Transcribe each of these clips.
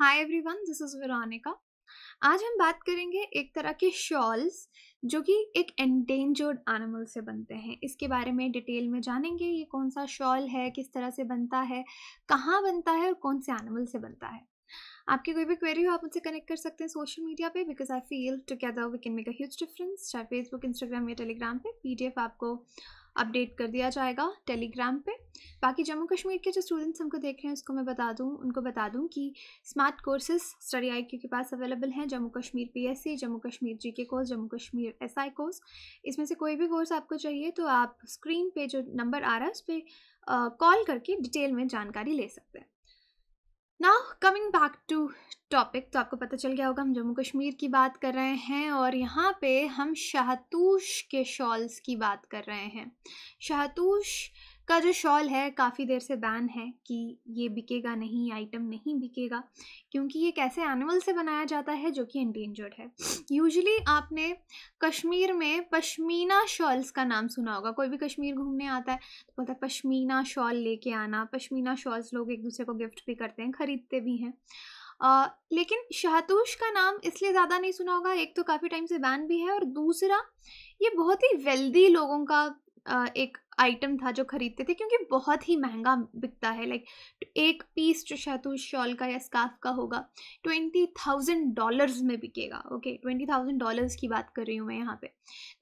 Hi everyone this is Viranika आज हम बात करेंगे एक तरह के शॉल्स जो कि एक एंडेंजर्ड एनिमल से बनते हैं इसके बारे में डिटेल में जानेंगे ये कौन सा शॉल है किस तरह से बनता है कहाँ बनता है और कौन से एनिमल से बनता है आपकी कोई भी क्वेरी हो आप मुझसे कनेक्ट कर सकते हैं सोशल मीडिया पे because I feel together we can make a huge difference चाहे फेसबुक इंस्टाग्राम या टेलीग्राम पे पीडीएफ आपको अपडेट कर दिया जाएगा टेलीग्राम पे बाकी जम्मू कश्मीर के जो स्टूडेंट्स हमको देख रहे हैं उसको मैं बता दूँ उनको बता दूँ कि स्मार्ट कोर्सेज स्टडी आई के पास अवेलेबल हैं Jammu Kashmir PSC Jammu Kashmir GK course Jammu Kashmir SI course इसमें से कोई भी कोर्स आपको चाहिए तो आप स्क्रीन पे जो नंबर आ रहा है उस पर कॉल करके डिटेल में जानकारी ले सकते हैं now coming back to topic तो आपको पता चल गया होगा हम जम्मू कश्मीर की बात कर रहे हैं और यहाँ पे हम शाहतूश के शॉल्स की बात कर रहे हैं शाहतूश का जो शॉल है काफ़ी देर से बैन है कि ये बिकेगा नहीं आइटम नहीं बिकेगा क्योंकि ये कैसे एनिमल से बनाया जाता है जो कि एंडेंजर्ड है यूजली आपने कश्मीर में पश्मीना शॉल्स का नाम सुना होगा कोई भी कश्मीर घूमने आता है तो बोलता है पश्मीना शॉल लेके आना पश्मीना शॉल्स लोग एक दूसरे को गिफ्ट भी करते हैं ख़रीदते भी हैं आ, लेकिन शहतूश का नाम इसलिए ज़्यादा नहीं सुना होगा एक तो काफ़ी टाइम से बैन भी है और दूसरा ये बहुत ही वेल्दी लोगों का एक आइटम था जो खरीदते थे क्योंकि बहुत ही महंगा बिकता है लाइक एक पीस जो शायद शॉल का या स्काफ का होगा ट्वेंटी थाउजेंड डॉलर्स में बिकेगा ओके ट्वेंटी थाउजेंड डॉलर्स की बात कर रही हूँ मैं यहाँ पे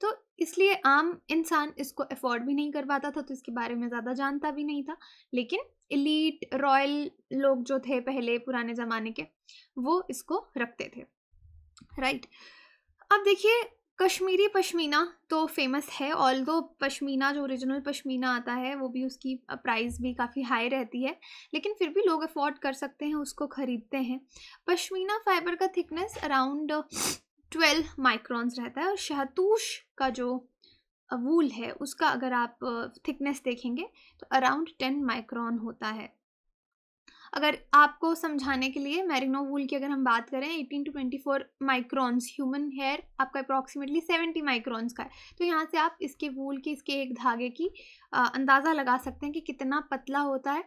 तो इसलिए आम इंसान इसको अफोर्ड भी नहीं कर पाता था तो इसके बारे में ज़्यादा जानता भी नहीं था लेकिन इलीट रॉयल लोग जो थे पहले पुराने ज़माने के वो इसको रखते थे राइट right? अब देखिए कश्मीरी पश्मीना तो फेमस है ऑल दो पश्मीना जो ओरिजिनल पश्मीना आता है वो भी उसकी प्राइस भी काफ़ी हाई रहती है लेकिन फिर भी लोग अफोर्ड कर सकते हैं उसको ख़रीदते हैं पश्मीना फाइबर का थिकनेस अराउंड ट्वेल्व माइक्रॉन्स रहता है और शहतूश का जो वूल है उसका अगर आप थिकनेस देखेंगे तो अराउंड टेन माइक्रॉन होता है अगर आपको समझाने के लिए मैरिनो वूल की अगर हम बात करें 18 टू 24 माइक्रॉन्स ह्यूमन हेयर आपका अप्रॉक्सीमेटली 70 माइक्रॉन्स का है तो यहाँ से आप इसके वूल के इसके एक धागे की अंदाज़ा लगा सकते हैं कि कितना पतला होता है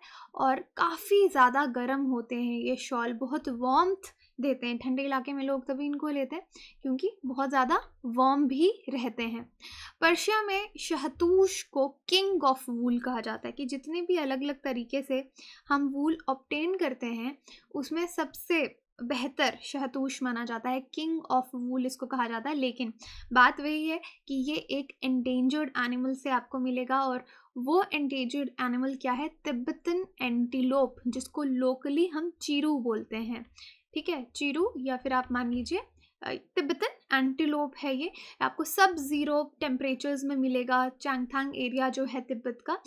और काफ़ी ज़्यादा गर्म होते हैं ये शॉल बहुत वॉम्थ देते हैं ठंडे इलाके में लोग तभी इनको लेते हैं क्योंकि बहुत ज़्यादा वॉम भी रहते हैं पर्शिया में शहतूश को किंग ऑफ वूल कहा जाता है कि जितने भी अलग अलग तरीके से हम वूल ऑप्टेन करते हैं उसमें सबसे बेहतर शहतूश माना जाता है किंग ऑफ वूल इसको कहा जाता है लेकिन बात वही है कि ये एक एंडेंजर्ड एनिमल से आपको मिलेगा और वो एंडेंजर्ड एनिमल क्या है तिब्बतन एंटीलोप जिसको लोकली हम चीरू बोलते हैं ठीक है चीरू या फिर आप मान लीजिए तिब्बतन एंटीलोप है ये आपको सब ज़ीरो टेम्परेचर्स में मिलेगा चांगथांग एरिया जो है तिब्बत का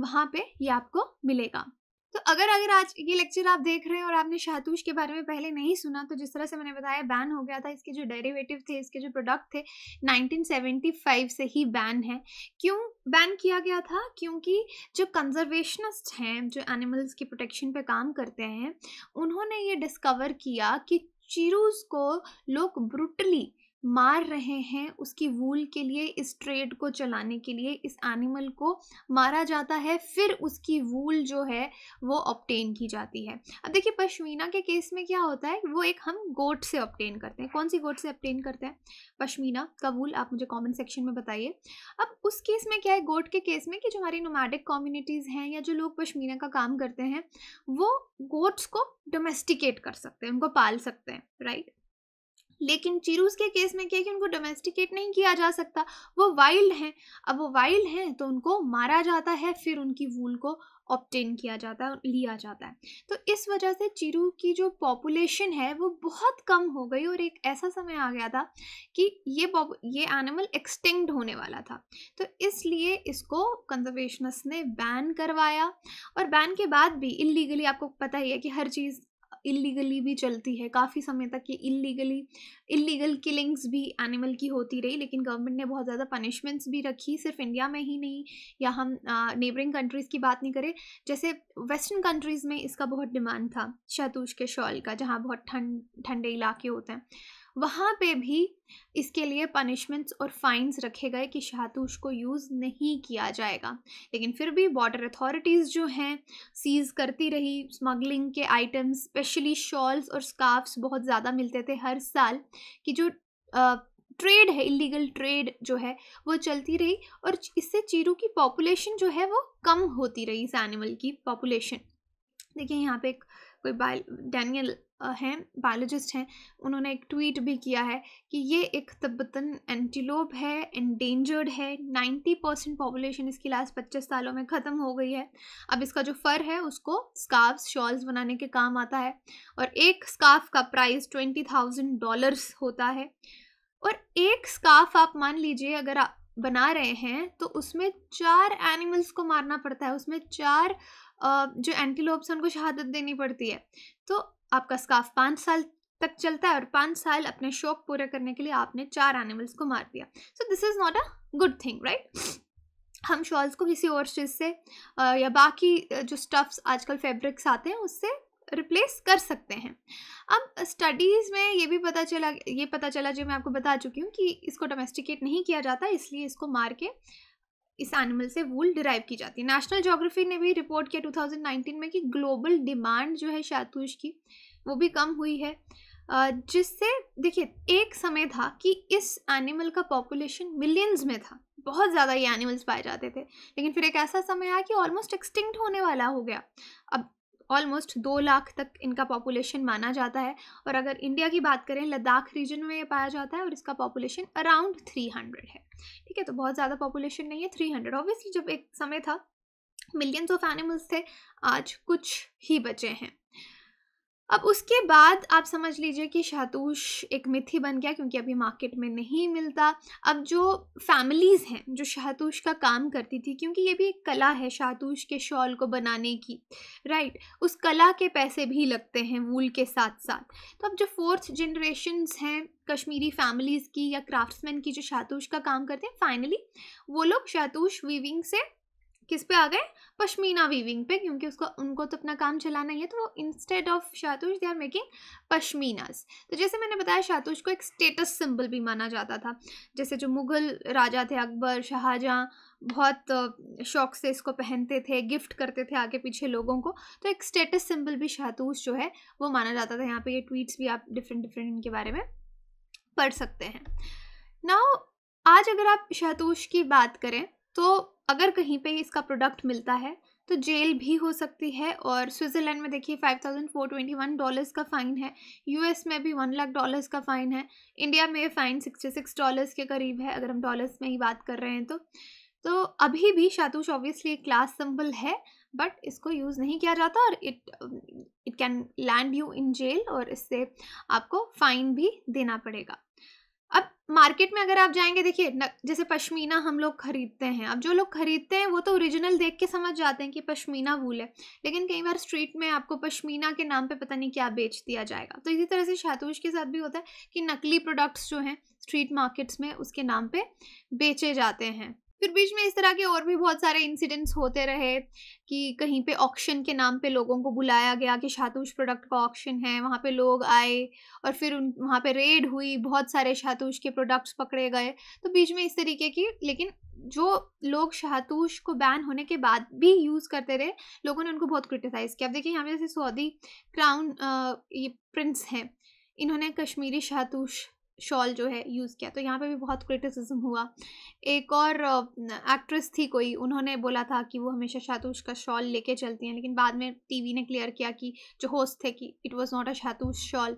वहाँ पे ये आपको मिलेगा तो अगर अगर आज ये लेक्चर आप देख रहे हैं और आपने शाहतूश के बारे में पहले नहीं सुना तो जिस तरह से मैंने बताया बैन हो गया था इसके जो डेरिवेटिव थे इसके जो प्रोडक्ट थे 1975 से ही बैन है क्यों बैन किया गया था क्योंकि जो कंजर्वेशनिस्ट हैं जो एनिमल्स की प्रोटेक्शन पे काम करते हैं उन्होंने ये डिस्कवर किया कि चीरूज़ को लोग ब्रूटली मार रहे हैं उसकी वूल के लिए इस ट्रेड को चलाने के लिए इस एनिमल को मारा जाता है फिर उसकी वूल जो है वो ऑप्टेन की जाती है अब देखिए पश्मीना के केस में क्या होता है वो एक हम गोट से ऑप्टेन करते हैं कौन सी गोट से ऑप्टेन करते हैं पश्मीना का वूल आप मुझे कमेंट सेक्शन में बताइए अब उस केस में क्या है गोट के केस में कि जो हमारी नोमैडिक कम्युनिटीज़ हैं या जो लोग पश्मीना का काम करते हैं वो गोट्स को डोमेस्टिकेट कर सकते हैं उनको पाल सकते हैं राइट लेकिन चिरूस के केस में क्या कि उनको डोमेस्टिकेट नहीं किया जा सकता वो वाइल्ड हैं अब वो वाइल्ड हैं तो उनको मारा जाता है फिर उनकी वूल को ऑप्टेन किया जाता है लिया जाता है तो इस वजह से चिरू की जो पॉपुलेशन है वो बहुत कम हो गई और एक ऐसा समय आ गया था कि ये ये एनिमल एक्सटिंक्ट होने वाला था तो इसलिए इसको कंजर्वेशनस ने बैन करवाया और बैन के बाद भी इलीगली आपको पता ही है कि हर चीज़ इलीगली भी चलती है काफ़ी समय तक ये इलीगली इलीगल किलिंग्स भी एनिमल की होती रही लेकिन गवर्नमेंट ने बहुत ज़्यादा पनिशमेंट्स भी रखी सिर्फ इंडिया में ही नहीं या हम नेबरिंग कंट्रीज़ की बात नहीं करें जैसे वेस्टर्न कंट्रीज़ में इसका बहुत डिमांड था शहतूश के शॉल का जहाँ बहुत ठंड ठंडे इलाके होते हैं वहाँ पे भी इसके लिए पनिशमेंट्स और फाइन्स रखे गए कि शाहतूश को यूज़ नहीं किया जाएगा लेकिन फिर भी बॉर्डर अथॉरिटीज़ जो हैं सीज करती रही स्मगलिंग के आइटम्स स्पेशली शॉल्स और स्काफ्स बहुत ज़्यादा मिलते थे हर साल कि जो आ, ट्रेड है इलीगल ट्रेड जो है वो चलती रही और इससे चीरू की पॉपुलेशन जो है वो कम होती रही इस एनिमल की पॉपुलेशन देखिए यहाँ पे एक कोई बाय डैनियल हैं बायोलॉजिस्ट हैं उन्होंने एक ट्वीट भी किया है कि ये एक तबतन एंटीलोप है एंडेंजर्ड है 90 परसेंट पॉपुलेशन इसकी लास्ट पच्चीस सालों में ख़त्म हो गई है अब इसका जो फर है उसको स्कार्फ शॉल्स बनाने के काम आता है और एक स्काफ़ का प्राइस ट्वेंटी थाउजेंड डॉलर्स होता है और एक स्काफ आप मान लीजिए अगर आप बना रहे हैं तो उसमें चार एनिमल्स को मारना पड़ता है उसमें चार जो एंटीलोप्स हैं उनको शहादत देनी पड़ती है तो आपका स्काफ पाँच साल तक चलता है और पाँच साल अपने शौक पूरा करने के लिए आपने चार एनिमल्स को मार दिया so this is not a good thing right हम शॉल्स को किसी और चीज़ से या बाकी जो स्टफ्स आजकल फैब्रिक्स आते हैं उससे रिप्लेस कर सकते हैं अब स्टडीज़ में ये भी पता चला ये पता चला जो मैं आपको बता चुकी हूँ कि इसको डोमेस्टिकेट नहीं किया जाता इसलिए इसको मार के इस एनिमल से वूल डिराइव की जाती है नेशनल जोग्राफी ने भी रिपोर्ट किया 2019 में कि ग्लोबल डिमांड जो है शातूष की वो भी कम हुई है जिससे देखिए एक समय था कि इस एनिमल का पॉपुलेशन मिलियंस में था बहुत ज़्यादा ये एनिमल्स पाए जाते थे लेकिन फिर एक ऐसा समय आया कि ऑलमोस्ट एक्सटिंक्ट होने वाला हो गया अब ऑलमोस्ट दो लाख तक इनका पॉपुलेशन माना जाता है और अगर इंडिया की बात करें लद्दाख रीजन में ये पाया जाता है और इसका पॉपुलेशन अराउंड थ्री हंड्रेड है ठीक है तो बहुत ज़्यादा पॉपुलेशन नहीं है थ्री हंड्रेड ऑब्वियसली जब एक समय था मिलियंस ऑफ एनिमल्स थे आज कुछ ही बचे हैं अब उसके बाद आप समझ लीजिए कि शहतूश एक मिथी बन गया क्योंकि अभी मार्केट में नहीं मिलता अब जो फैमिलीज़ हैं जो शहतूश का काम करती थी क्योंकि ये भी एक कला है शहतूश के शॉल को बनाने की राइट उस कला के पैसे भी लगते हैं वूल के साथ साथ तो अब जो फोर्थ जनरेशन्स हैं कश्मीरी फैमिलीज़ की या क्राफ्ट्समैन की जो शहतूश का काम करते हैं फाइनली वो लोग शहतूश वीविंग से किस पे आ गए पश्मीना वीविंग पे क्योंकि उसको उनको तो अपना काम चलाना ही है तो वो instead of shahtoosh they are making pashminas तो जैसे मैंने बताया शातुश को एक स्टेटस सिंबल भी माना जाता था जैसे जो मुग़ल राजा थे अकबर शाहजहाँ बहुत शौक से इसको पहनते थे गिफ्ट करते थे आगे पीछे लोगों को तो एक स्टेटस सिंबल भी शातूस जो है वो माना जाता था यहाँ पे ये ट्वीट्स भी आप डिफरेंट डिफरेंट इनके बारे में पढ़ सकते हैं ना आज अगर आप शातूश की बात करें तो अगर कहीं पे इसका प्रोडक्ट मिलता है तो जेल भी हो सकती है और स्विट्ज़रलैंड में देखिए five thousand four twenty one dollars का फ़ाइन है यूएस में भी वन लाख डॉलर्स का फ़ाइन है इंडिया में फ़ाइन सिक्सटी सिक्स डॉलर्स के करीब है अगर हम डॉलर्स में ही बात कर रहे हैं तो तो अभी भी शातूष ऑब्वियसली एक क्लास सिंबल है बट इसको यूज़ नहीं किया जाता और it it can land you in jail और इससे आपको फ़ाइन भी देना पड़ेगा मार्केट में अगर आप जाएंगे देखिए जैसे पश्मीना हम लोग खरीदते हैं अब जो लोग खरीदते हैं वो तो ओरिजिनल देख के समझ जाते हैं कि पश्मीना वूल है लेकिन कई बार स्ट्रीट में आपको पश्मीना के नाम पे पता नहीं क्या बेच दिया जाएगा तो इसी तरह से शातूश के साथ भी होता है कि नकली प्रोडक्ट्स जो हैं स्ट्रीट मार्केट्स में उसके नाम पर बेचे जाते हैं फिर बीच में इस तरह के और भी बहुत सारे इंसिडेंट्स होते रहे कि कहीं पे ऑक्शन के नाम पे लोगों को बुलाया गया कि शातूष प्रोडक्ट का ऑक्शन है वहाँ पे लोग आए और फिर उन वहाँ पे रेड हुई बहुत सारे शातूष के प्रोडक्ट्स पकड़े गए तो बीच में इस तरीके की लेकिन जो लोग शहतूश को बैन होने के बाद भी यूज़ करते रहे लोगों ने उनको बहुत क्रिटिसाइज़ किया अब देखिए यहाँ पे जैसे सऊदी क्राउन ये प्रिंस हैं इन्होंने कश्मीरी शहतूश शॉल जो है यूज़ किया तो यहाँ पे भी बहुत क्रिटिसिज्म हुआ एक और एक्ट्रेस थी कोई उन्होंने बोला था कि वो हमेशा शातूश का शॉल लेके चलती हैं लेकिन बाद में टीवी ने क्लियर किया कि जो होस्ट थे कि it was not a shahtoosh shawl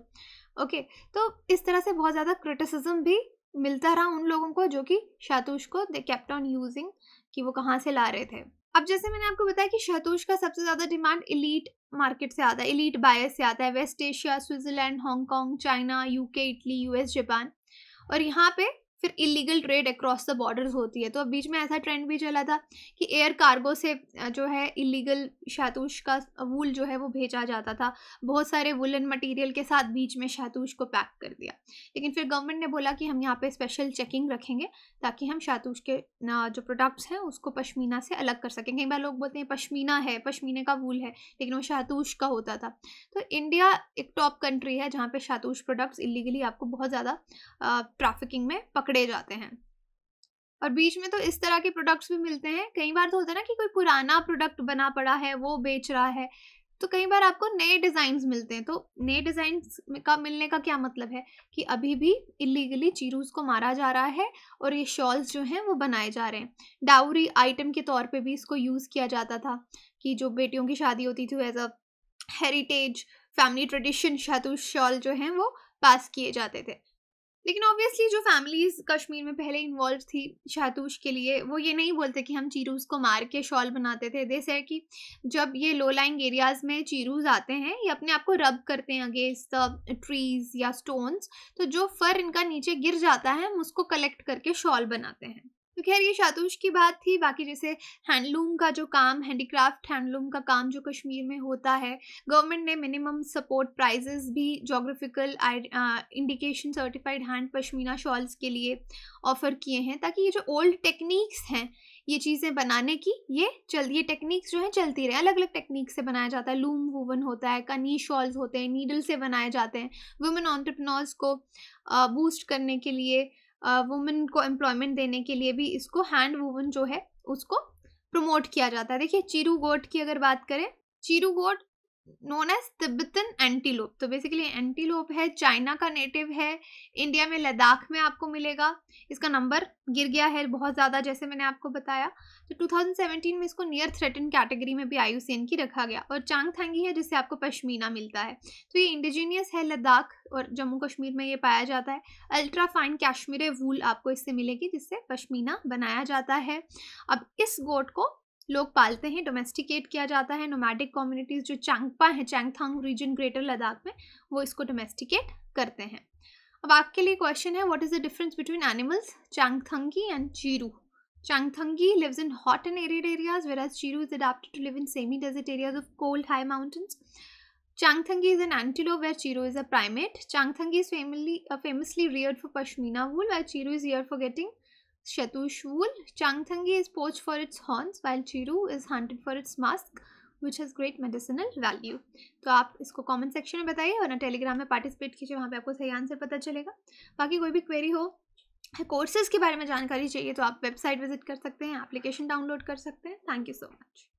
okay तो इस तरह से बहुत ज़्यादा क्रिटिसिज्म भी मिलता रहा उन लोगों को जो कि शातूश को दे कैप्ट ऑन यूजिंग कि वो कहाँ से ला रहे थे अब जैसे मैंने आपको बताया कि शहतूश का सबसे ज़्यादा डिमांड इलीट मार्केट से आता है इलीट बायर से आता है West Asia Switzerland Hong Kong China UK Italy US Japan और यहाँ पे फिर illegal trade across the borders होती है तो अब बीच में ऐसा ट्रेंड भी चला था कि एयर कार्गो से जो है इलीगल शैतूश का वूल जो है वो भेजा जाता था बहुत सारे वुलन मटेरियल के साथ बीच में शैतूश को पैक कर दिया लेकिन फिर गवर्नमेंट ने बोला कि हम यहाँ पे स्पेशल चेकिंग रखेंगे ताकि हम शैतूश के जो प्रोडक्ट्स हैं उसको पशमीना से अलग कर सकें कई बार लोग बोलते हैं पशमीना है पशमीने का वूल है लेकिन वो शैतूश का होता था तो इंडिया एक टॉप कंट्री है जहाँ पर शैतूश प्रोडक्ट्स इलीगली आपको बहुत ज़्यादा ट्राफिकिंग में पकड़ पकड़े जाते हैं और बीच में तो इस तरह के प्रोडक्ट्स भी मिलते हैं कई बार तो होता है ना कि कोई पुराना प्रोडक्ट बना पड़ा है वो बेच रहा है तो कई बार आपको नए डिज़ाइन मिलते हैं तो नए डिज़ाइन का मिलने का क्या मतलब है कि अभी भी इलीगली चीरूज को मारा जा रहा है और ये शॉल्स जो हैं वो बनाए जा रहे हैं डाउरी आइटम के तौर पे भी इसको यूज़ किया जाता था कि जो बेटियों की शादी होती थी as a heritage family tradition shahtoosh shawl जो हैं वो पास किए जाते थे लेकिन ऑब्वियसली जो फैमिलीज कश्मीर में पहले इन्वॉल्व थी शातूश के लिए वो ये नहीं बोलते कि हम चीरूज को मार के शॉल बनाते थे दे सर कि जब ये लो लाइंग एरियाज में चीरूज आते हैं ये अपने आप को रब करते हैं अगेंस्ट द ट्रीज या स्टोन्स तो जो फर इनका नीचे गिर जाता है हम उसको कलेक्ट करके शॉल बनाते हैं तो खैर ये शातुष की बात थी बाकी जैसे हैंडलूम का जो काम हैंडीक्राफ्ट हैंडलूम का काम जो कश्मीर में होता है गवर्नमेंट ने मिनिमम सपोर्ट प्राइजेस भी geographical indication certified hand pashmina shawls के लिए ऑफ़र किए हैं ताकि ये जो ओल्ड टेक्निक्स हैं ये चीज़ें बनाने की ये चल ये टेक्निक्स जो हैं चलती रहे अलग अलग टेक्निक से बनाया जाता है लूम वूवन होता है कनी शॉल्स होते हैं नीडल से बनाए जाते हैं वुमेन ऑन्टरप्रनोर्स को बूस्ट करने के लिए वुमेन को एम्प्लॉयमेंट देने के लिए भी इसको हैंड वुमेन जो है उसको प्रमोट किया जाता है देखिए चिरू गोट की अगर बात करें chiru goat known as Tibetan antelope तो बेसिकली एंटीलोप है चाइना का नेटिव है इंडिया में लद्दाख में आपको मिलेगा इसका नंबर गिर गया है बहुत ज़्यादा जैसे मैंने आपको बताया तो 2017 में इसको नियर थ्रेटन कैटेगरी में भी आयुसेन की रखा गया और चांग थैंगी है जिससे आपको पश्मीना मिलता है तो ये इंडिजीनियस है लद्दाख और जम्मू कश्मीर में ये पाया जाता है अल्ट्रा फाइन काश्मीर वूल आपको इससे मिलेगी जिससे पश्मीना बनाया जाता है अब इस गोट को लोग पालते हैं डोमेस्टिकेट किया जाता है नोमैटिक कम्युनिटीज़ जो चांगपा है चैंगथांग रीजन ग्रेटर लद्दाख में वो इसको डोमेस्टिकेट करते हैं अब आपके लिए क्वेश्चन है what is the difference between animals Changthangi and chiru Changthangi lives in hot and arid areas whereas chiru is adapted to live in semi desert areas of cold high mountains Changthangi is an antelope where chiru is a primate Changthangi is family famously rear for pashmina wool where chiru is rear for getting Shathushul, Changthangi is poached for its horns while Chiru is hunted for its musk which has great medicinal value. तो आप इसको comment section में बताइए वरना Telegram में participate कीजिए वहाँ पे आपको सही आंसर पता चलेगा बाकी कोई भी क्वेरी हो कोर्सेज के बारे में जानकारी चाहिए तो आप वेबसाइट विजिट कर सकते हैं एप्लीकेशन डाउनलोड कर सकते हैं थैंक यू सो मच